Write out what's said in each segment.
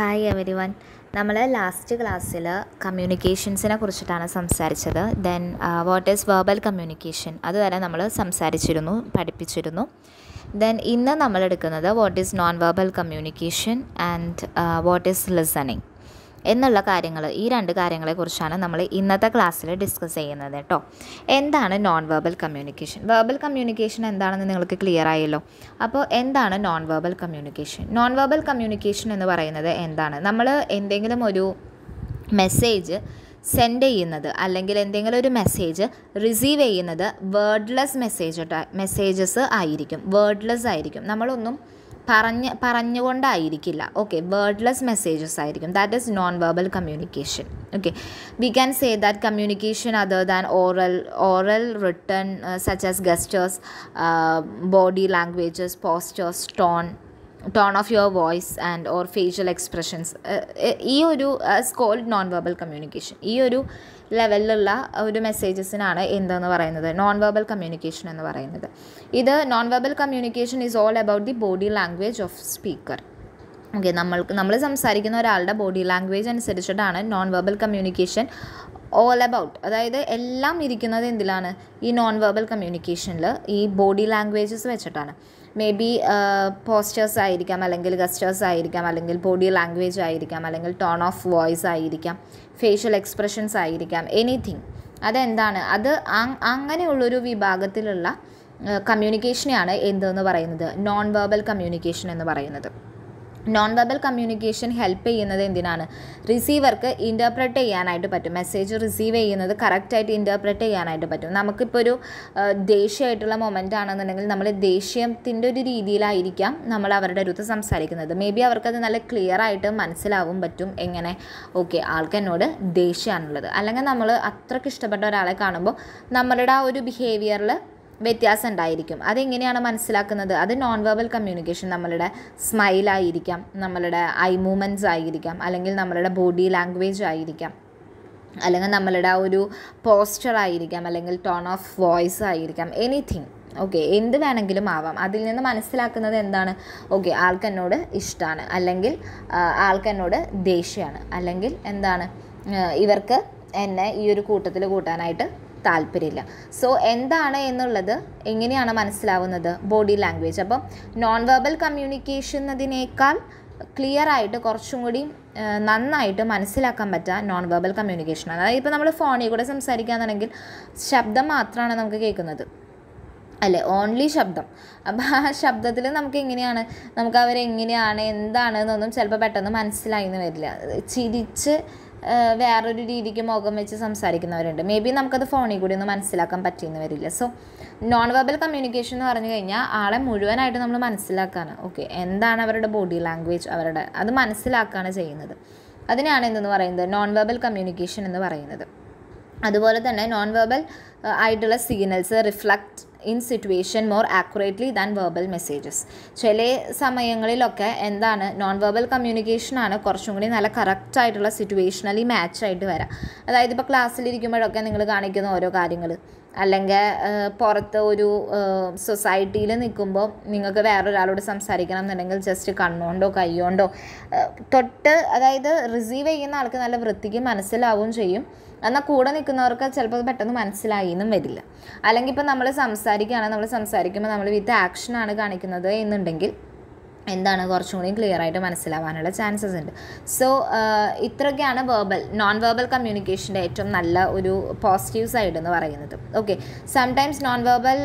hi everyone നമ്മൾ last ക്ലാസ്സിൽ കമ്മ്യൂണിക്കേഷൻസിനെ കുറിച്ചിട്ടാണ് സംസാരിച്ചത് then what is verbal communication അതുവരെ നമ്മൾ സംസാരിച്ചിരുന്നു പഠിപ്പിച്ചിരുന്നു ദെൻ ഇന്ന് നമ്മൾ എടുക്കുന്നത് what is non verbal communication and what is listening എന്നുള്ള കാര്യങ്ങൾ ഈ രണ്ട് കാര്യങ്ങളെക്കുറിച്ചാണ് നമ്മൾ ഇന്നത്തെ ക്ലാസ്സിൽ ഡിസ്കസ് ചെയ്യുന്നത് കേട്ടോ എന്താണ് non verbal communication verbal communication എന്താണെന്ന് നിങ്ങൾക്ക് ക്ലിയർ ആയല്ലോ അപ്പോൾ എന്താണ് non verbal communication non verbal communication എന്ന് പറയുന്നത് എന്താണ് നമ്മൾ എന്തെങ്കിലും ഒരു മെസ്സേജ് സെൻഡ് ചെയ്യുന്നത് അല്ലെങ്കിൽ എന്തെങ്കിലും ഒരു മെസ്സേജ് റിസീവ് ചെയ്യുന്നത് വേർഡ്ലെസ് മെസ്സേജ് മെസ്സേജസ് ആയിരിക്കും വേർഡ്ലെസ് ആയിരിക്കും നമ്മളൊന്നും പറഞ്ഞ് പറഞ്ഞുകൊണ്ടായിരിക്കില്ല ഓക്കെ വേർഡ്ലെസ് മെസ്സേജസ് ആയിരിക്കും that is non verbal communication okay we can say that communication other than oral oral written such as gestures body languages postures tone tone of your voice and or facial expressions ഈ ഒരു scold non verbal communication ഈ ഒരു ലെവലിലുള്ള ഒരു മെസ്സേജസിനാണ് എന്തെന്ന് പറയുന്നത് non verbal communication എന്ന് പറയുന്നത് ഇത് non verbal communication is all about the body language of speaker okay നമ്മൾക്ക് നമ്മൾ സംസാരിക്കുന്ന ഒരാളുടെ ബോഡി ലാംഗ്വേജ് അനുസരിച്ചിട്ടാണ് non verbal communication all about അതായത് എല്ലാം ഇരിക്കുന്നത് എന്തിലാണ് ഈ നോൺ വെർബൽ കമ്മ്യൂണിക്കേഷനിൽ ഈ ബോഡി ലാംഗ്വേജസ് വെച്ചിട്ടാണ് മേ ബി പോസ്റ്റേഴ്സ് ആയിരിക്കാം അല്ലെങ്കിൽ ഗസ്റ്റേഴ്സ് ആയിരിക്കാം അല്ലെങ്കിൽ ബോഡി ലാംഗ്വേജ് ആയിരിക്കാം അല്ലെങ്കിൽ ടോൺ ഓഫ് വോയിസ് ആയിരിക്കാം ഫേഷ്യൽ എക്സ്പ്രഷൻസ് ആയിരിക്കാം എനിത്തിങ് അതെന്താണ് അത് അങ്ങനെയുള്ളൊരു വിഭാഗത്തിലുള്ള കമ്മ്യൂണിക്കേഷനെയാണ് എന്തെന്ന് പറയുന്നത് നോൺ വെർബൽ കമ്മ്യൂണിക്കേഷൻ എന്ന് പറയുന്നത് നോൺ വെബൽ കമ്മ്യൂണിക്കേഷൻ ഹെൽപ്പ് ചെയ്യുന്നത് എന്തിനാണ് റിസീവർക്ക് ഇൻ്റർപ്രറ്റ് ചെയ്യാനായിട്ട് പറ്റും മെസ്സേജ് റിസീവ് ചെയ്യുന്നത് കറക്റ്റായിട്ട് ഇൻ്റർപ്രറ്റ് ചെയ്യാനായിട്ട് പറ്റും നമുക്കിപ്പോൾ ഒരു ദേഷ്യമായിട്ടുള്ള മൊമെൻ്റ് ആണെന്നുണ്ടെങ്കിൽ നമ്മൾ ദേഷ്യത്തിൻ്റെ ഒരു രീതിയിലായിരിക്കാം നമ്മൾ അവരുടെ അടുത്ത് സംസാരിക്കുന്നത് മേ ബി അവർക്കത് നല്ല ക്ലിയർ ആയിട്ട് മനസ്സിലാവും പറ്റും എങ്ങനെ ഓക്കെ ആൾക്ക് എന്നോട് ദേഷ്യമാണുള്ളത് അല്ലെങ്കിൽ നമ്മൾ അത്രയ്ക്ക് ഇഷ്ടപ്പെട്ട ഒരാളെ കാണുമ്പോൾ നമ്മളുടെ ആ ഒരു ബിഹേവിയറിൽ വ്യത്യാസം ഉണ്ടായിരിക്കും അതെങ്ങനെയാണ് മനസ്സിലാക്കുന്നത് അത് നോൺ വെർബൽ കമ്മ്യൂണിക്കേഷൻ നമ്മളുടെ സ്മൈൽ ആയിരിക്കാം നമ്മളുടെ ഐ മൂമെൻറ്റ്സ് ആയിരിക്കാം അല്ലെങ്കിൽ നമ്മളുടെ ബോഡി ലാംഗ്വേജ് ആയിരിക്കാം അല്ലെങ്കിൽ നമ്മളുടെ ഒരു പോസ്റ്റർ ആയിരിക്കാം അല്ലെങ്കിൽ ടോൺ ഓഫ് വോയിസ് ആയിരിക്കാം എനിത്തിങ് ഓക്കെ എന്ത് വേണമെങ്കിലും ആവാം അതിൽ നിന്ന് മനസ്സിലാക്കുന്നത് എന്താണ് ഓക്കെ ആൾക്കെന്നോട് ഇഷ്ടമാണ് അല്ലെങ്കിൽ ആൾക്കെന്നോട് ദേഷ്യമാണ് അല്ലെങ്കിൽ എന്താണ് ഇവർക്ക് എന്നെ ഈ ഒരു കൂട്ടത്തിൽ കൂട്ടാനായിട്ട് താല്പര്യമില്ല സോ എന്താണ് എന്നുള്ളത് എങ്ങനെയാണ് മനസ്സിലാവുന്നത് ബോഡി ലാംഗ്വേജ് അപ്പം നോൺ വെർബൽ കമ്മ്യൂണിക്കേഷൻ എന്നതിനേക്കാൾ ക്ലിയർ ആയിട്ട് കുറച്ചും കൂടി നന്നായിട്ട് മനസ്സിലാക്കാൻ പറ്റുക നോൺ വെർബൽ കമ്മ്യൂണിക്കേഷൻ അതായത് ഇപ്പോൾ നമ്മൾ ഫോണിൽ കൂടെ സംസാരിക്കുകയാണെന്നുണ്ടെങ്കിൽ ശബ്ദം മാത്രമാണ് നമുക്ക് കേൾക്കുന്നത് അല്ലേ ഓൺലി ശബ്ദം അപ്പം ആ ശബ്ദത്തിൽ നമുക്ക് എങ്ങനെയാണ് നമുക്ക് അവരെങ്ങനെയാണ് എന്താണ് എന്നൊന്നും ചിലപ്പോൾ പെട്ടെന്ന് മനസ്സിലായി എന്ന് വരില്ല ചിരിച്ച് വേറൊരു രീതിക്ക് മുഖം വെച്ച് സംസാരിക്കുന്നവരുണ്ട് മേ ബി നമുക്കത് ഫോണിൽ കൂടി ഒന്ന് മനസ്സിലാക്കാൻ പറ്റിയെന്ന് വരില്ല സോ നോൺ വെർബൽ കമ്മ്യൂണിക്കേഷൻ എന്ന് പറഞ്ഞു കഴിഞ്ഞാൽ ആളെ മുഴുവനായിട്ട് നമ്മൾ മനസ്സിലാക്കാണ് ഓക്കെ എന്താണ് അവരുടെ ബോഡി ലാംഗ്വേജ് അവരുടെ അത് മനസ്സിലാക്കുകയാണ് ചെയ്യുന്നത് അതിനാണ് എന്തെന്ന് പറയുന്നത് നോൺ വെർബൽ കമ്മ്യൂണിക്കേഷൻ എന്ന് പറയുന്നത് അതുപോലെ തന്നെ നോൺ വെർബൽ ആയിട്ടുള്ള signals reflect in situation more accurately than verbal messages ചില സമയങ്ങളിലൊക്കെ എന്താണ് നോൺ വെർബൽ കമ്മ്യൂണിക്കേഷനാണ് കുറച്ചും കൂടി നല്ല കറക്റ്റായിട്ടുള്ള മാച്ച് മാച്ചായിട്ട് വരാം അതായത് ഇപ്പോൾ ക്ലാസ്സിലിരിക്കുമ്പോഴൊക്കെ നിങ്ങൾ കാണിക്കുന്ന ഓരോ കാര്യങ്ങൾ അല്ലെങ്കിൽ പുറത്ത് ഒരു സൊസൈറ്റിയിൽ നിൽക്കുമ്പോൾ നിങ്ങൾക്ക് വേറൊരാളോട് സംസാരിക്കണം എന്നുണ്ടെങ്കിൽ ജസ്റ്റ് കണ്ണുകൊണ്ടോ കൈകൊണ്ടോ തൊട്ട് അതായത് റിസീവ് ചെയ്യുന്ന ആൾക്ക് നല്ല വൃത്തിക്ക് മനസ്സിലാവുകയും ചെയ്യും എന്നാൽ കൂടെ നിൽക്കുന്നവർക്ക് ചിലപ്പോൾ പെട്ടെന്ന് മനസ്സിലായി എന്നും വരില്ല അല്ലെങ്കിൽ ഇപ്പം നമ്മൾ സംസാരിക്കുകയാണെങ്കിൽ നമ്മൾ സംസാരിക്കുമ്പോൾ നമ്മൾ വിത്ത് ആക്ഷനാണ് കാണിക്കുന്നത് എന്നുണ്ടെങ്കിൽ എന്താണ് കുറച്ചും കൂടി ക്ലിയർ ആയിട്ട് മനസ്സിലാവാനുള്ള ചാൻസസ് ഉണ്ട് സോ ഇത്രയൊക്കെയാണ് വേർബൽ നോൺ വേർബൽ കമ്മ്യൂണിക്കേഷൻ്റെ ഏറ്റവും നല്ല ഒരു പോസിറ്റീവ് സൈഡ് എന്ന് പറയുന്നത് okay sometimes non verbal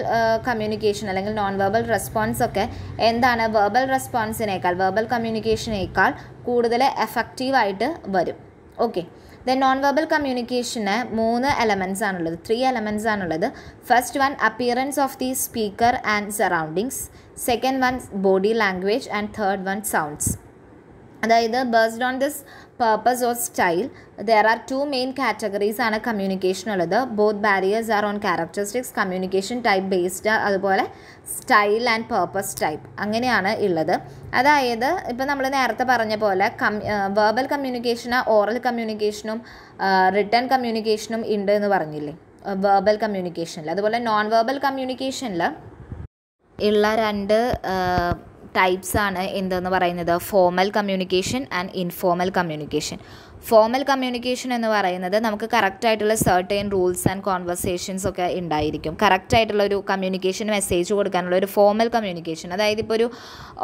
communication അല്ലെങ്കിൽ നോൺ വേർബൽ റെസ്പോൺസ് ഒക്കെ എന്താണ് വേർബൽ റെസ്പോൺസിനേക്കാൾ വേർബൽ കമ്മ്യൂണിക്കേഷനേക്കാൾ കൂടുതൽ എഫക്റ്റീവായിട്ട് വരും ഓക്കെ ദ നോൺ വെർബൽ കമ്മ്യൂണിക്കേഷന് മൂന്ന് എലമെൻസ് ആണുള്ളത് ത്രീ എലമെൻസ് ആണുള്ളത് first one appearance of the speaker and surroundings second one body language and third one sounds അതായത് based on this purpose or style there are two main categories ആണ് communication ഉള്ളത് both barriers are on characteristics communication type based അതുപോലെ style and purpose type അങ്ങനെയാണ് ഉള്ളത് അതായത് ഇപ്പം നമ്മൾ നേരത്തെ പറഞ്ഞ പോലെ കം വേർബൽ കമ്മ്യൂണിക്കേഷന് ഓറൽ കമ്മ്യൂണിക്കേഷനും റിട്ടേൺ കമ്മ്യൂണിക്കേഷനും ഉണ്ട് എന്ന് പറഞ്ഞില്ലേ വേർബൽ കമ്മ്യൂണിക്കേഷനിൽ അതുപോലെ നോൺ വേർബൽ കമ്മ്യൂണിക്കേഷനിൽ ഉള്ള രണ്ട് ടൈപ്സ് ആണ് എന്തെന്ന് പറയുന്നത് formal communication and informal communication formal communication എന്ന് പറയുന്നത് നമുക്ക് കറക്റ്റായിട്ടുള്ള സർട്ടേൺ റൂൾസ് ആൻഡ് കോൺവെർസേഷൻസ് ഒക്കെ ഉണ്ടായിരിക്കും കറക്റ്റായിട്ടുള്ള ഒരു കമ്മ്യൂണിക്കേഷൻ മെസ്സേജ് കൊടുക്കാനുള്ള ഒരു ഫോമൽ കമ്മ്യൂണിക്കേഷൻ അതായത് ഇപ്പോൾ ഒരു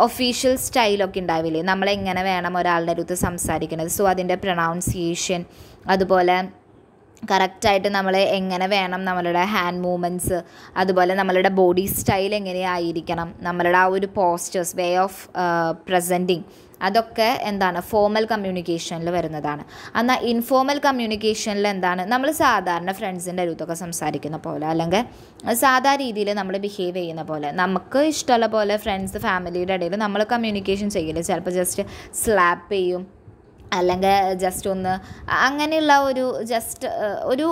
ഒഫീഷ്യൽ സ്റ്റൈലൊക്കെ ഉണ്ടാവില്ലേ നമ്മളെങ്ങനെ വേണം ഒരാളുടെ അടുത്ത് സംസാരിക്കുന്നത് സോ അതിൻ്റെ പ്രൊണൗൺസിയേഷൻ അതുപോലെ കറക്റ്റായിട്ട് നമ്മൾ എങ്ങനെ വേണം നമ്മളുടെ ഹാൻഡ് മൂവ്മെൻറ്റ്സ് അതുപോലെ നമ്മളുടെ ബോഡി സ്റ്റൈൽ എങ്ങനെയായിരിക്കണം നമ്മളുടെ ആ ഒരു പോസ്റ്റേഴ്സ് വേ ഓഫ് പ്രസൻറ്റിങ് അതൊക്കെ എന്താണ് ഫോമൽ കമ്മ്യൂണിക്കേഷനിൽ വരുന്നതാണ് എന്നാൽ ഇൻഫോമൽ കമ്മ്യൂണിക്കേഷനിൽ എന്താണ് നമ്മൾ സാധാരണ ഫ്രണ്ട്സിൻ്റെ അരുത്തൊക്കെ സംസാരിക്കുന്ന പോലെ അല്ലെങ്കിൽ സാധാ രീതിയിൽ നമ്മൾ ബിഹേവ് ചെയ്യുന്ന പോലെ നമുക്ക് ഇഷ്ടമുള്ള പോലെ ഫ്രണ്ട്സ് ഫാമിലിയുടെ ഇടയിൽ നമ്മൾ കമ്മ്യൂണിക്കേഷൻ ചെയ്യില്ല ചിലപ്പോൾ ജസ്റ്റ് സ്ലാപ്പ് ചെയ്യും അല്ലെങ്കിൽ ജസ്റ്റ് ഒന്ന് അങ്ങനെയുള്ള ഒരു ജസ്റ്റ് ഒരു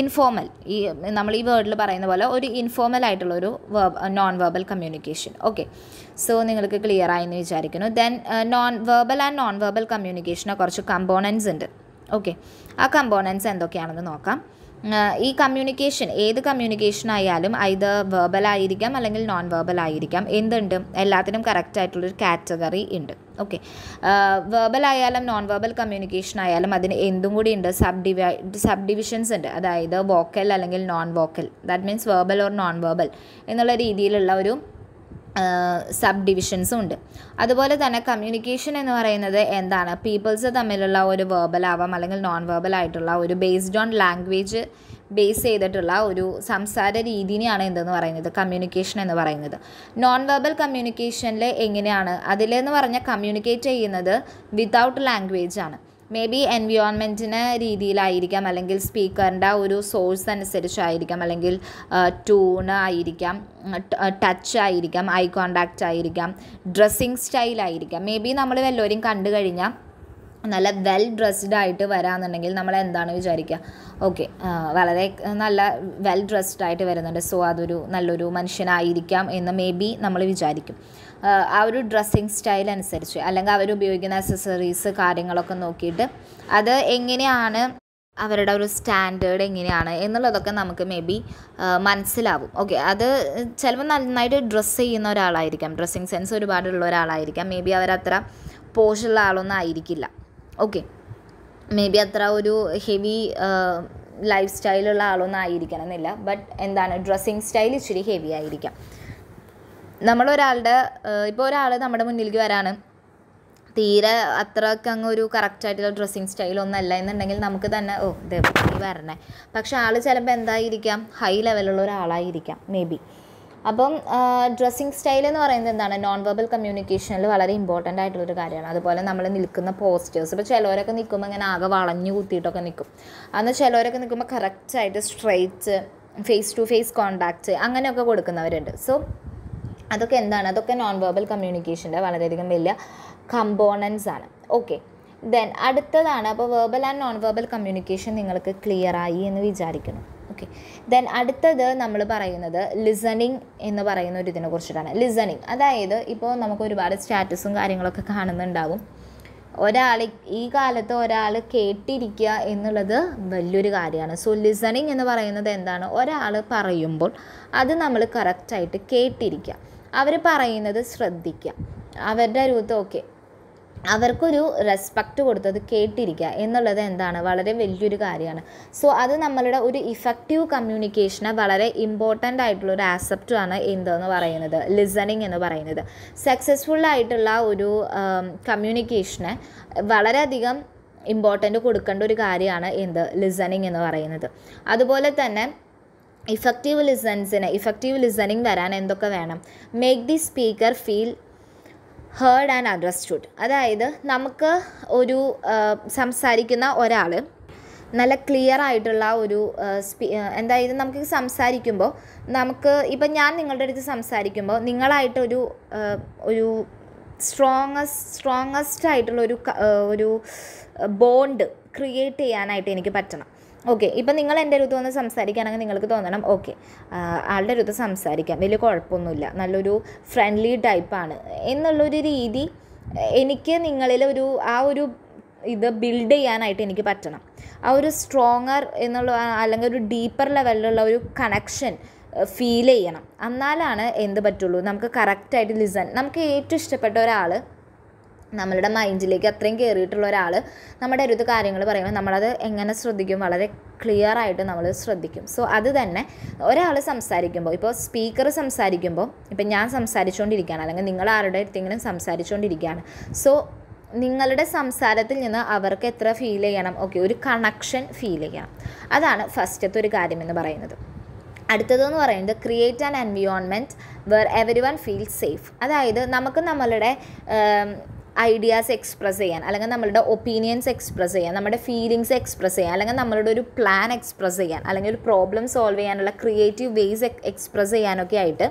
ഇൻഫോർമൽ ഈ നമ്മൾ ഈ വേർഡിൽ പറയുന്ന പോലെ ഒരു ഇൻഫോർമൽ ആയിട്ടുള്ള ഒരു verb non verbal communication okay so നിങ്ങൾക്ക് ക്ലിയർ ആയെന്ന് വിചാരിക്കുന്നു then non verbal and non verbal കമ്മ്യൂണിക്കേഷനെ കുറച്ച് കമ്പോണൻസ് ഉണ്ട് ഓക്കെ ആ കമ്പോണൻസ് എന്തൊക്കെയാണെന്ന് നോക്കാം ഈ കമ്മ്യൂണിക്കേഷൻ ഏത് കമ്മ്യൂണിക്കേഷൻ ആയാലും ഇത് വെർബൽ ആയിരിക്കാം അല്ലെങ്കിൽ നോൺ വെർബൽ ആയിരിക്കാം എന്തുണ്ട് എല്ലാത്തിനും കറക്റ്റ് ആയിട്ടുള്ളൊരു കാറ്റഗറി ഉണ്ട് ഓക്കെ വെർബൽ ആയാലും നോൺ വെർബൽ കമ്മ്യൂണിക്കേഷൻ ആയാലും അതിന് എന്തും കൂടി ഉണ്ട് സബ് ഡിവൈ സബ് ഡിവിഷൻസ് ഉണ്ട് അതായത് വോക്കൽ അല്ലെങ്കിൽ non vocal that means verbal or non verbal എന്നുള്ള രീതിയിലുള്ള ഒരു സബ് ഡിവിഷൻസും ഉണ്ട് അതുപോലെ തന്നെ കമ്മ്യൂണിക്കേഷൻ എന്ന് പറയുന്നത് എന്താണ് പീപ്പിൾസ് തമ്മിലുള്ള ഒരു ആവാം അല്ലെങ്കിൽ നോൺ ആയിട്ടുള്ള ഒരു ബേസ്ഡ് ഓൺ ലാംഗ്വേജ് ബേസ് ചെയ്തിട്ടുള്ള ഒരു സംസാര രീതിയാണ് എന്തെന്ന് പറയുന്നത് കമ്മ്യൂണിക്കേഷൻ എന്ന് പറയുന്നത് നോൺ വെർബൽ കമ്മ്യൂണിക്കേഷനിൽ എങ്ങനെയാണ് അതിലെന്ന് പറഞ്ഞാൽ കമ്മ്യൂണിക്കേറ്റ് ചെയ്യുന്നത് വിതൗട്ട് ലാംഗ്വേജ് ആണ് മേ ബി എൻവിയോൺമെൻറ്റിന് രീതിയിലായിരിക്കാം അല്ലെങ്കിൽ സ്പീക്കറിൻ്റെ ഒരു സോഴ്സ് അനുസരിച്ചായിരിക്കാം അല്ലെങ്കിൽ ടൂണ് ആയിരിക്കാം ടച്ച് ആയിരിക്കാം ഐ കോണ്ടാക്റ്റ് ആയിരിക്കാം ഡ്രസ്സിങ് സ്റ്റൈലായിരിക്കാം മേ ബി നമ്മൾ വല്ലവരും കണ്ടു കഴിഞ്ഞാൽ നല്ല വെൽ ഡ്രസ്ഡ് ആയിട്ട് വരാമെന്നുണ്ടെങ്കിൽ നമ്മൾ എന്താണ് വിചാരിക്കുക ഓക്കെ വളരെ നല്ല വെൽ ഡ്രസ്ഡ് ആയിട്ട് വരുന്നുണ്ട് സോ അതൊരു നല്ലൊരു മനുഷ്യനായിരിക്കാം എന്ന് മേ ബി നമ്മൾ വിചാരിക്കും ആ ഒരു ഡ്രസ്സിങ് സ്റ്റൈൽ അനുസരിച്ച് അല്ലെങ്കിൽ അവർ ഉപയോഗിക്കുന്ന അക്സസറീസ് കാര്യങ്ങളൊക്കെ നോക്കിയിട്ട് അത് എങ്ങനെയാണ് അവരുടെ ഒരു സ്റ്റാൻഡേർഡ് എങ്ങനെയാണ് എന്നുള്ളതൊക്കെ നമുക്ക് മേ ബി മനസ്സിലാവും ഓക്കെ അത് ചിലപ്പോൾ നന്നായിട്ട് ഡ്രസ്സ് ചെയ്യുന്ന ഒരാളായിരിക്കാം ഡ്രസ്സിങ് സെൻസ് ഒരുപാടുള്ള ഒരാളായിരിക്കാം മേ ബി അവരത്ര പോഷുള്ള ആളൊന്നും ആയിരിക്കില്ല ഓക്കെ മേ ബി അത്ര ഒരു ഹെവി ലൈഫ് സ്റ്റൈലുള്ള ആളൊന്നും ആയിരിക്കണം എന്നില്ല ബട്ട് എന്താണ് ഡ്രസ്സിങ് സ്റ്റൈൽ ഇച്ചിരി ഹെവി ആയിരിക്കാം നമ്മളൊരാളുടെ ഇപ്പോൾ ഒരാൾ നമ്മുടെ മുന്നിലേക്ക് വരാണ് തീരെ അത്രയ്ക്ക് അങ്ങ് ഒരു കറക്റ്റായിട്ടുള്ള ഡ്രസ്സിങ് അല്ല എന്നുണ്ടെങ്കിൽ നമുക്ക് തന്നെ ഓ ഇത് വരണേ പക്ഷെ ആൾ ചിലപ്പോൾ എന്തായിരിക്കാം ഹൈ ലെവലുള്ള ഒരാളായിരിക്കാം മേ ബി അപ്പം ഡ്രസ്സിങ് സ്റ്റൈൽ എന്ന് പറയുന്നത് എന്താണ് നോൺ വെർബൽ കമ്മ്യൂണിക്കേഷനിൽ വളരെ ഇമ്പോർട്ടൻ്റ് ആയിട്ടുള്ളൊരു കാര്യമാണ് അതുപോലെ നമ്മൾ നിൽക്കുന്ന പോസ്റ്റേഴ്സ് ഇപ്പോൾ ചിലവരൊക്കെ നിൽക്കുമ്പോൾ ഇങ്ങനെ ആകെ വളഞ്ഞു കുത്തിയിട്ടൊക്കെ നിൽക്കും അന്ന് ചിലവരൊക്കെ നിൽക്കുമ്പോൾ കറക്റ്റായിട്ട് straight face to face contact അങ്ങനെയൊക്കെ കൊടുക്കുന്നവരുണ്ട് സോ അതൊക്കെ എന്താണ് അതൊക്കെ നോൺ വെർബൽ കമ്മ്യൂണിക്കേഷൻ്റെ വളരെയധികം വലിയ കമ്പോണൻസ് ആണ് ഓക്കെ ദെൻ അടുത്തതാണ് അപ്പോൾ verbal and non verbal communication നിങ്ങൾക്ക് ക്ലിയർ ആയി എന്ന് വിചാരിക്കുന്നു ഓക്കെ ദെൻ അടുത്തത് നമ്മൾ പറയുന്നത് ലിസണിങ് എന്ന് പറയുന്ന ഒരു ഇതിനെ കുറിച്ചിട്ടാണ് ലിസണിങ് അതായത് ഇപ്പോൾ നമുക്ക് ഒരുപാട് സ്റ്റാറ്റസും കാര്യങ്ങളൊക്കെ കാണുന്നുണ്ടാവും ഒരാൾ ഈ കാലത്ത് ഒരാൾ കേട്ടിരിക്കുക എന്നുള്ളത് വലിയൊരു കാര്യമാണ് സോ ലിസണിങ് എന്ന് പറയുന്നത് എന്താണ് ഒരാൾ പറയുമ്പോൾ അത് നമ്മൾ കറക്റ്റായിട്ട് കേട്ടിരിക്കുക അവർ പറയുന്നത് ശ്രദ്ധിക്കുക അവരുടെ രൂപത്ത് ഓക്കെ അവർക്കൊരു റെസ്പെക്റ്റ് കൊടുത്തത് കേട്ടിരിക്കുക എന്നുള്ളത് എന്താണ് വളരെ വലിയൊരു കാര്യമാണ് സോ അത് നമ്മളുടെ ഒരു ഇഫക്റ്റീവ് കമ്മ്യൂണിക്കേഷന് വളരെ ഇമ്പോർട്ടൻ്റ് ആയിട്ടുള്ള ഒരു ആസെപ്റ്റ് ആണ് എന്തെന്ന് പറയുന്നത് ലിസണിങ് എന്ന് പറയുന്നത് സക്സസ്ഫുൾ ആയിട്ടുള്ള ഒരു കമ്മ്യൂണിക്കേഷന് വളരെയധികം ഇമ്പോർട്ടൻ്റ് കൊടുക്കേണ്ട ഒരു കാര്യമാണ് എന്ത് ലിസണിങ് എന്ന് പറയുന്നത് അതുപോലെ തന്നെ ഇഫക്റ്റീവ് ലിസൻസിന് ഇഫക്റ്റീവ് ലിസണിങ് വരാൻ എന്തൊക്കെ വേണം make the speaker feel heard and understood അതായത് നമുക്ക് ഒരു സംസാരിക്കുന്ന ഒരാൾ നല്ല ക്ലിയർ ആയിട്ടുള്ള ഒരു സ്പീ എന്തായത് നമുക്ക് സംസാരിക്കുമ്പോൾ നമുക്ക് ഇപ്പം ഞാൻ നിങ്ങളുടെ അടുത്ത് സംസാരിക്കുമ്പോൾ നിങ്ങളായിട്ടൊരു ഒരു സ്ട്രോങ്സ്റ്റ് സ്ട്രോങ്ങസ്റ്റ് ആയിട്ടുള്ള ഒരു ഒരു ബോണ്ട് ക്രിയേറ്റ് ചെയ്യാനായിട്ട് എനിക്ക് പറ്റണം ഓക്കെ ഇപ്പം നിങ്ങൾ എൻ്റെ അടുത്ത് വന്ന് സംസാരിക്കുകയാണെങ്കിൽ നിങ്ങൾക്ക് തോന്നണം ഓക്കെ ആളുടെ അടുത്ത് സംസാരിക്കാം വലിയ കുഴപ്പമൊന്നുമില്ല നല്ലൊരു ഫ്രണ്ട്ലി ടൈപ്പാണ് എന്നുള്ളൊരു രീതി എനിക്ക് നിങ്ങളിൽ ഒരു ആ ഒരു ഇത് ബിൽഡ് ചെയ്യാനായിട്ട് എനിക്ക് പറ്റണം ആ ഒരു സ്ട്രോങ്ങർ എന്നുള്ള അല്ലെങ്കിൽ ഒരു ഡീപ്പർ ലെവലിലുള്ള ഒരു കണക്ഷൻ ഫീൽ ചെയ്യണം എന്നാലാണ് എന്ത് പറ്റുള്ളൂ നമുക്ക് കറക്റ്റായിട്ട് ലിസൺ നമുക്ക് ഏറ്റവും ഇഷ്ടപ്പെട്ട ഒരാൾ നമ്മളുടെ മൈൻഡിലേക്ക് അത്രയും കയറിയിട്ടുള്ള ഒരാൾ നമ്മുടെ അടുത്ത് കാര്യങ്ങൾ പറയുമ്പോൾ നമ്മളത് എങ്ങനെ ശ്രദ്ധിക്കും വളരെ ക്ലിയർ ആയിട്ട് നമ്മൾ ശ്രദ്ധിക്കും സോ അത് തന്നെ ഒരാൾ സംസാരിക്കുമ്പോൾ ഇപ്പോൾ സ്പീക്കർ സംസാരിക്കുമ്പോൾ ഇപ്പം ഞാൻ സംസാരിച്ചുകൊണ്ടിരിക്കുകയാണ് അല്ലെങ്കിൽ നിങ്ങൾ ആരുടെ അടുത്തെങ്കിലും സംസാരിച്ചുകൊണ്ടിരിക്കുകയാണ് സോ നിങ്ങളുടെ സംസാരത്തിൽ നിന്ന് അവർക്ക് എത്ര ഫീൽ ചെയ്യണം ഓക്കെ ഒരു കണക്ഷൻ ഫീൽ ചെയ്യണം അതാണ് ഫസ്റ്റത്തെ ഒരു കാര്യമെന്ന് പറയുന്നത് അടുത്തതെന്ന് പറയുന്നത് create an environment where everyone feel safe അതായത് നമുക്ക് നമ്മളുടെ ഐഡിയാസ് എക്സ്പ്രസ് ചെയ്യാൻ അല്ലെങ്കിൽ നമ്മളുടെ ഒപ്പീനിയൻസ് എക്സ്പ്രസ് ചെയ്യാൻ നമ്മുടെ ഫീലിങ്സ് എക്സ്പ്രസ് ചെയ്യാൻ അല്ലെങ്കിൽ നമ്മളുടെ ഒരു പ്ലാൻ എക്സ്പ്രസ് ചെയ്യാൻ അല്ലെങ്കിൽ ഒരു പ്രോബ്ലം സോൾവ് ചെയ്യാനുള്ള ക്രിയേറ്റീവ് വേസ് എക്സ്പ്രസ് ചെയ്യാനൊക്കെ ആയിട്ട്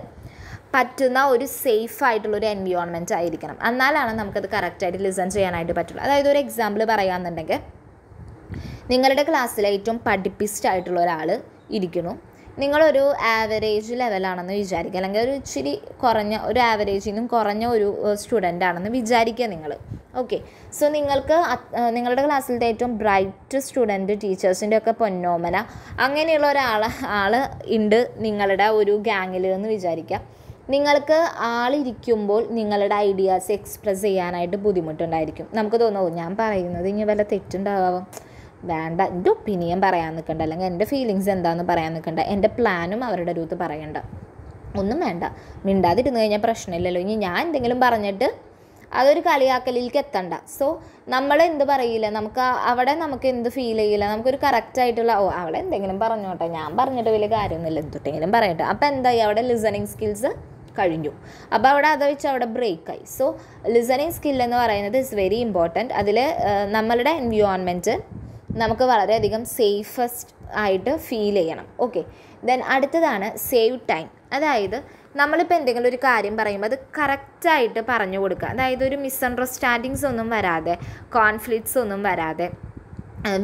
പറ്റുന്ന ഒരു സേഫ് ആയിട്ടുള്ള ഒരു എൻവിയോൺമെൻറ്റ് ആയിരിക്കണം എന്നാലാണ് നമുക്കത് കറക്റ്റായിട്ട് ലിസൺ ചെയ്യാനായിട്ട് പറ്റുള്ളൂ അതായത് ഒരു എക്സാമ്പിൾ പറയാമെന്നുണ്ടെങ്കിൽ നിങ്ങളുടെ ക്ലാസ്സിലെ ഏറ്റവും പഠിപ്പിസ്റ്റ് ആയിട്ടുള്ള ഒരാൾ ഇരിക്കുന്നു നിങ്ങളൊരു ആവറേജ് ലെവലാണെന്ന് വിചാരിക്കുക അല്ലെങ്കിൽ ഒരു ഇച്ചിരി കുറഞ്ഞ ഒരു ആവറേജിനും കുറഞ്ഞ ഒരു സ്റ്റുഡൻ്റ് ആണെന്ന് വിചാരിക്കുക നിങ്ങൾ ഓക്കെ സോ നിങ്ങൾക്ക് നിങ്ങളുടെ ക്ലാസ്സിലത്തെ ഏറ്റവും ബ്രൈറ്റ് സ്റ്റുഡൻറ്റ് ടീച്ചേഴ്സിൻ്റെ ഒക്കെ പൊന്നോമന അങ്ങനെയുള്ള ഒരാൾ ആൾ ഉണ്ട് നിങ്ങളുടെ ഒരു ഗ്യാങ്ങിൽ എന്ന് വിചാരിക്കുക നിങ്ങൾക്ക് ആളിരിക്കുമ്പോൾ നിങ്ങളുടെ ഐഡിയാസ് എക്സ്പ്രസ് ചെയ്യാനായിട്ട് ബുദ്ധിമുട്ടുണ്ടായിരിക്കും നമുക്ക് തോന്നുന്നു ഞാൻ പറയുന്നത് ഇനി വല്ല തെറ്റുണ്ടാവാം വേണ്ട എൻ്റെ ഒപ്പീനിയൻ പറയാൻ നിൽക്കണ്ട അല്ലെങ്കിൽ എൻ്റെ ഫീലിങ്സ് എന്താണെന്ന് പറയാൻ നിൽക്കണ്ട എൻ്റെ പ്ലാനും അവരുടെ അടുത്ത് പറയണ്ട ഒന്നും വേണ്ട മിണ്ടാതിരുന്ന് കഴിഞ്ഞാൽ പ്രശ്നമില്ലല്ലോ ഇനി ഞാൻ എന്തെങ്കിലും പറഞ്ഞിട്ട് അതൊരു കളിയാക്കലിലേക്ക് എത്തണ്ട സോ നമ്മൾ എന്ത് പറയില്ല നമുക്ക് അവിടെ നമുക്ക് എന്ത് ഫീൽ ചെയ്യില്ല നമുക്കൊരു കറക്റ്റായിട്ടുള്ള ആയിട്ടുള്ള ഓ അവിടെ എന്തെങ്കിലും പറഞ്ഞോട്ടെ ഞാൻ പറഞ്ഞിട്ട് വലിയ കാര്യമൊന്നുമില്ല എന്തുട്ടെങ്കിലും പറയട്ടെ അപ്പോൾ എന്തായി അവിടെ ലിസണിങ് സ്കിൽസ് കഴിഞ്ഞു അപ്പോൾ അവിടെ അത് വെച്ച് അവിടെ ബ്രേക്കായി സോ ലിസണിങ് സ്കിൽ എന്ന് പറയുന്നത് ഇസ് വെരി ഇമ്പോർട്ടൻറ്റ് അതിൽ നമ്മളുടെ എൻവിയോൺമെൻറ്റ് നമുക്ക് വളരെയധികം സേഫസ്റ്റ് ആയിട്ട് ഫീൽ ചെയ്യണം ഓക്കെ ദെൻ അടുത്തതാണ് സേവ് ടൈം അതായത് നമ്മളിപ്പോൾ എന്തെങ്കിലും ഒരു കാര്യം പറയുമ്പോൾ അത് കറക്റ്റായിട്ട് പറഞ്ഞു കൊടുക്കുക അതായത് ഒരു മിസ്അണ്ടർസ്റ്റാൻഡിങ്സ് ഒന്നും വരാതെ കോൺഫ്ലിക്ട്സ് ഒന്നും വരാതെ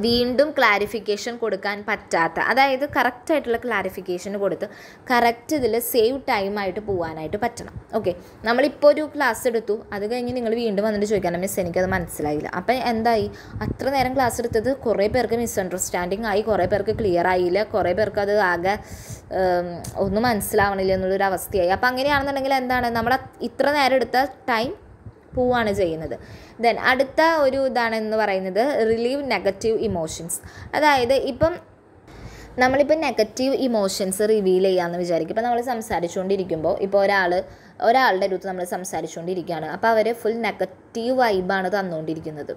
വീണ്ടും ക്ലാരിഫിക്കേഷൻ കൊടുക്കാൻ പറ്റാത്ത അതായത് കറക്റ്റായിട്ടുള്ള ക്ലാരിഫിക്കേഷൻ കൊടുത്ത് കറക്റ്റ് ഇതിൽ സേവ് ടൈമായിട്ട് പോകാനായിട്ട് പറ്റണം ഓക്കെ നമ്മളിപ്പോൾ ഒരു ക്ലാസ് എടുത്തു അത് കഴിഞ്ഞ് നിങ്ങൾ വീണ്ടും വന്നിട്ട് ചോദിക്കാൻ മിസ് എനിക്കത് മനസ്സിലായില്ല അപ്പം എന്തായി അത്ര നേരം ക്ലാസ് എടുത്തത് കുറേ പേർക്ക് മിസ്അണ്ടർസ്റ്റാൻഡിങ് ആയി കുറേ പേർക്ക് ക്ലിയർ ആയില്ല കുറേ പേർക്ക് അത് ആകെ ഒന്നും മനസ്സിലാവണില്ല എന്നുള്ളൊരു അവസ്ഥയായി അപ്പം അങ്ങനെയാണെന്നുണ്ടെങ്കിൽ എന്താണ് നമ്മൾ ഇത്ര നേരം എടുത്ത ടൈം പോവുകയാണ് ചെയ്യുന്നത് ദെൻ അടുത്ത ഒരു ഇതാണെന്ന് പറയുന്നത് റിലീവ് നെഗറ്റീവ് ഇമോഷൻസ് അതായത് ഇപ്പം നമ്മളിപ്പോൾ നെഗറ്റീവ് ഇമോഷൻസ് റിവീൽ ചെയ്യാമെന്ന് വിചാരിക്കും ഇപ്പോൾ നമ്മൾ സംസാരിച്ചുകൊണ്ടിരിക്കുമ്പോൾ ഇപ്പോൾ ഒരാൾ ഒരാളുടെ അടുത്ത് നമ്മൾ സംസാരിച്ചുകൊണ്ടിരിക്കുകയാണ് അപ്പോൾ അവർ ഫുൾ നെഗറ്റീവ് വൈബാണ് തന്നുകൊണ്ടിരിക്കുന്നത്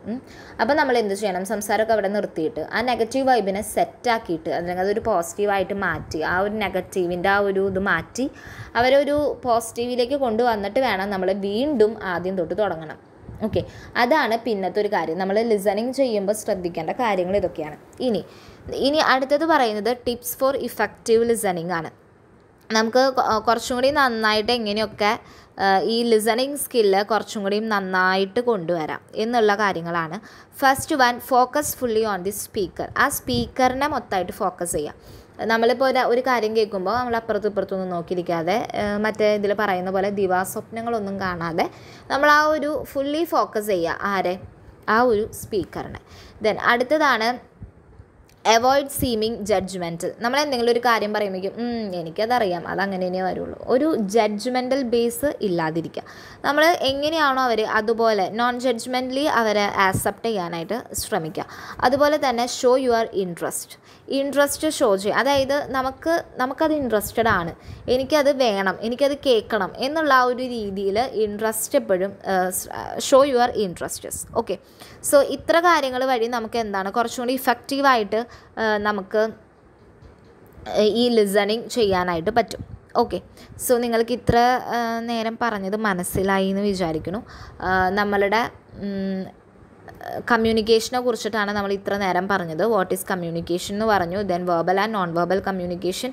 അപ്പോൾ നമ്മൾ എന്ത് ചെയ്യണം സംസാരമൊക്കെ അവിടെ നിർത്തിയിട്ട് ആ നെഗറ്റീവ് വൈബിനെ സെറ്റാക്കിയിട്ട് അല്ലെങ്കിൽ അതൊരു പോസിറ്റീവായിട്ട് മാറ്റി ആ ഒരു നെഗറ്റീവിൻ്റെ ആ ഒരു ഇത് മാറ്റി അവരൊരു പോസിറ്റീവിലേക്ക് കൊണ്ടുവന്നിട്ട് വേണം നമ്മൾ വീണ്ടും ആദ്യം തൊട്ട് തുടങ്ങണം ഓക്കെ അതാണ് പിന്നത്തെ ഒരു കാര്യം നമ്മൾ ലിസണിങ് ചെയ്യുമ്പോൾ ശ്രദ്ധിക്കേണ്ട കാര്യങ്ങൾ ഇതൊക്കെയാണ് ഇനി ഇനി അടുത്തത് പറയുന്നത് ടിപ്സ് ഫോർ ഇഫക്റ്റീവ് ലിസണിങ് ആണ് നമുക്ക് കുറച്ചും കൂടി നന്നായിട്ട് എങ്ങനെയൊക്കെ ഈ ലിസണിങ് സ്കില്ല് കുറച്ചും കൂടി നന്നായിട്ട് കൊണ്ടുവരാം എന്നുള്ള കാര്യങ്ങളാണ് first one focus fully on the speaker ആ സ്പീക്കറിനെ മൊത്തമായിട്ട് ഫോക്കസ് ചെയ്യാം നമ്മളിപ്പോൾ ഒരു ഒരു കാര്യം കേൾക്കുമ്പോൾ നമ്മൾ അപ്പുറത്തും ഇപ്പുറത്തൊന്നും നോക്കിയിരിക്കാതെ മറ്റേ ഇതിൽ പറയുന്ന പോലെ ദിവാസ്വപ്നങ്ങളൊന്നും കാണാതെ നമ്മൾ ആ ഒരു ഫുള്ളി ഫോക്കസ് ചെയ്യുക ആരെ ആ ഒരു സ്പീക്കറിനെ ദെൻ അടുത്തതാണ് അവോയ്ഡ് സീമിങ് ജഡ്ജ്മെൻറ്റൽ നമ്മൾ എന്തെങ്കിലും ഒരു കാര്യം പറയുമ്പോഴേക്കും എനിക്കതറിയാം അതങ്ങനെ തന്നെ വരുള്ളൂ ഒരു ജഡ്ജ്മെൻ്റൽ ബേസ് ഇല്ലാതിരിക്കുക നമ്മൾ എങ്ങനെയാണോ അവർ അതുപോലെ നോൺ ജഡ്ജ്മെൻ്റലി അവരെ ആക്സെപ്റ്റ് ചെയ്യാനായിട്ട് ശ്രമിക്കുക അതുപോലെ തന്നെ show your interest interest show ചെയ്യുക അതായത് നമുക്ക് നമുക്കത് ഇൻട്രസ്റ്റഡ് ആണ് എനിക്കത് വേണം എനിക്കത് കേൾക്കണം എന്നുള്ള ആ ഒരു രീതിയിൽ ഇൻട്രസ്റ്റ് എപ്പോഴും show your interests okay so ഇത്ര കാര്യങ്ങൾ വഴി നമുക്ക് എന്താണ് കുറച്ചും കൂടി ഇഫക്റ്റീവായിട്ട് നമുക്ക് ഈ ലിസണിങ് ചെയ്യാനായിട്ട് പറ്റും ഓക്കെ സോ നിങ്ങൾക്ക് ഇത്ര നേരം പറഞ്ഞത് മനസ്സിലായി എന്ന് വിചാരിക്കുന്നു നമ്മളുടെ കമ്മ്യൂണിക്കേഷനെ കുറിച്ചിട്ടാണ് നമ്മൾ ഇത്ര നേരം പറഞ്ഞത് വാട്ട് ഈസ് കമ്മ്യൂണിക്കേഷൻ എന്ന് പറഞ്ഞു then verbal and non verbal communication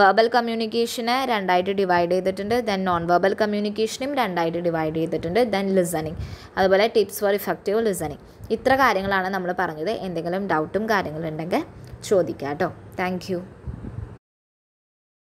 verbal കമ്മ്യൂണിക്കേഷനെ രണ്ടായിട്ട് ഡിവൈഡ് ചെയ്തിട്ടുണ്ട് ദെൻ നോൺ വെർബൽ കമ്മ്യൂണിക്കേഷനും രണ്ടായിട്ട് ഡിവൈഡ് ചെയ്തിട്ടുണ്ട് ദെൻ ലിസണിങ് അതുപോലെ ടിപ്സ് ഫോർ ഇഫക്റ്റീവ് ലിസണിങ് ഇത്ര കാര്യങ്ങളാണ് നമ്മൾ പറഞ്ഞത് എന്തെങ്കിലും ഡൗട്ടും കാര്യങ്ങളുണ്ടെങ്കിൽ ചോദിക്കുക കേട്ടോ താങ്ക്